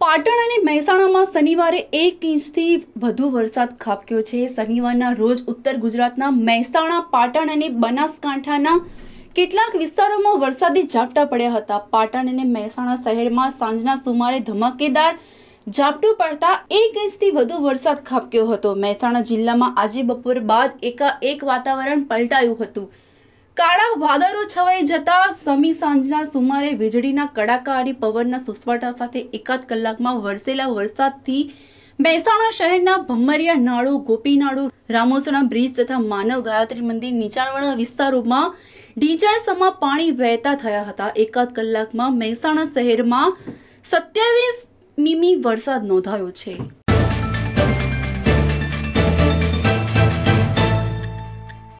પાટણ અને મહેસાણામાં શનિવારે એક ઇંચથી વધુ વરસાદ ખાબક્યો છે શનિવારના રોજ ઉત્તર ગુજરાતના મહેસાણા પાટણ અને બનાસકાંઠાના કેટલાક વિસ્તારોમાં વરસાદી ઝાપટા પડ્યા હતા પાટણ અને મહેસાણા શહેરમાં સાંજના સુમારે ધમાકેદાર ઝાપટું પડતા એક ઇંચથી વધુ વરસાદ ખાબક્યો હતો મહેસાણા જિલ્લામાં આજે બપોર બાદ એકાએક વાતાવરણ પલટાયું હતું કાળા વાદળો છવાઈ જતા સમી સાંજના સુમારે વીજળીના કડાકા અને પવનના સુસવાટા સાથે એકાદ કલાકમાં વરસેલા વરસાદથી મહેસાણા શહેરના ભમરિયા નાળુ ગોપીનાળુ રામોસણા બ્રિજ તથા માનવ ગાયત્રી મંદિર નીચાણવાળા વિસ્તારોમાં ઢીંચાણસમાં પાણી વહેતા થયા હતા એકાદ કલાકમાં મહેસાણા શહેરમાં સત્યાવીસ મીમી વરસાદ નોંધાયો છે